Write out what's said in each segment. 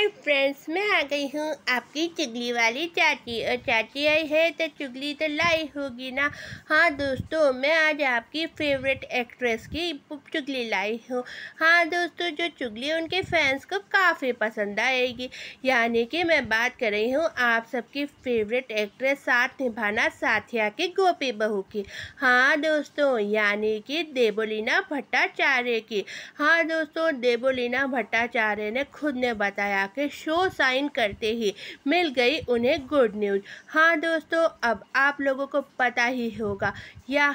hi friends मैं आ गई हूँ आपकी चुगली वाली चाची और चाची आई है तो चुगली तो लाई होगी ना हाँ दोस्तों मैं आज आपकी फेवरेट एक्ट्रेस की चुगली लाई हूँ हाँ दोस्तों जो चुगली उनके फैंस को काफ़ी पसंद आएगी यानी कि मैं बात कर रही हूँ आप सबकी फेवरेट एक्ट्रेस साथ निभाना साथिया की गोपी बहू की हाँ दोस्तों यानी कि देबोलीना भट्टाचार्य की हाँ दोस्तों देबोलीना भट्टाचार्य ने खुद ने बताया जाकर शो साइन करते ही मिल गई उन्हें गुड न्यूज़ हाँ दोस्तों अब आप लोगों को पता ही होगा या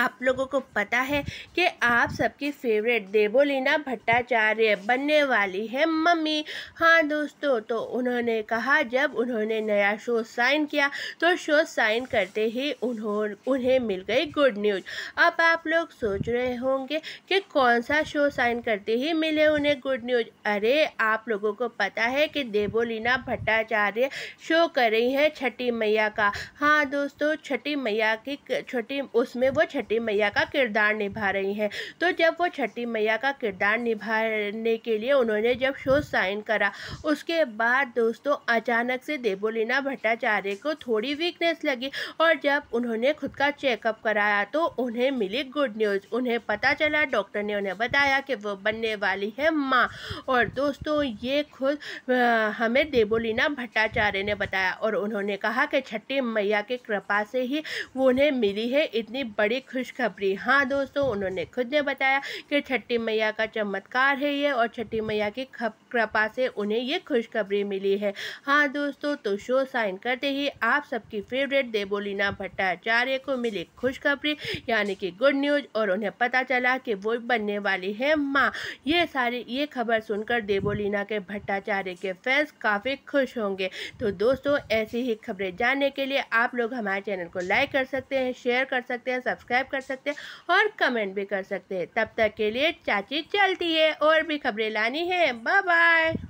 आप लोगों को पता है कि आप सबकी फेवरेट देवोलीना भट्टाचार्य बनने वाली है मम्मी हाँ दोस्तों तो उन्होंने कहा जब उन्होंने नया शो साइन किया तो शो साइन करते ही उन्होंने उन्हें मिल गई गुड न्यूज अब आप लोग सोच रहे होंगे कि कौन सा शो साइन करते ही मिले उन्हें गुड न्यूज अरे आप लोगों को पता है कि देवोलीना भट्टाचार्य शो कर रही है छठी मैया का हाँ दोस्तों छठी मैया की छठी उसमें वो छठी छठी मैया का किरदार निभा रही हैं तो जब वो छठी मैया का किरदार निभाने के लिए उन्होंने जब शो साइन करा उसके बाद दोस्तों अचानक से देवोलीना भट्टाचार्य को थोड़ी वीकनेस लगी और जब उन्होंने खुद का चेकअप कराया तो उन्हें मिली गुड न्यूज़ उन्हें पता चला डॉक्टर ने उन्हें बताया कि वो बनने वाली है माँ और दोस्तों ये खुद हमें देबोलिना भट्टाचार्य ने बताया और उन्होंने कहा कि छठी मैया के कृपा से ही उन्हें मिली है इतनी बड़ी खुशखबरी हाँ दोस्तों उन्होंने खुद ने बताया कि छठी मैया का चमत्कार है ये और छठी मैया की कृपा से उन्हें ये खुशखबरी मिली है हाँ दोस्तों तो शो साइन करते ही आप सबकी फेवरेट देवोलीना भट्टाचार्य को मिली खुशखबरी यानी कि गुड न्यूज और उन्हें पता चला कि वो बनने वाली है माँ ये सारी ये खबर सुनकर देवोलीना के भट्टाचार्य के फैंस काफ़ी खुश होंगे तो दोस्तों ऐसी ही खबरें जानने के लिए आप लोग हमारे चैनल को लाइक कर सकते हैं शेयर कर सकते हैं सब्सक्राइब सब्सक्राइब कर सकते हैं और कमेंट भी कर सकते हैं तब तक के लिए चाची चलती है और भी खबरें लानी है बाय बाय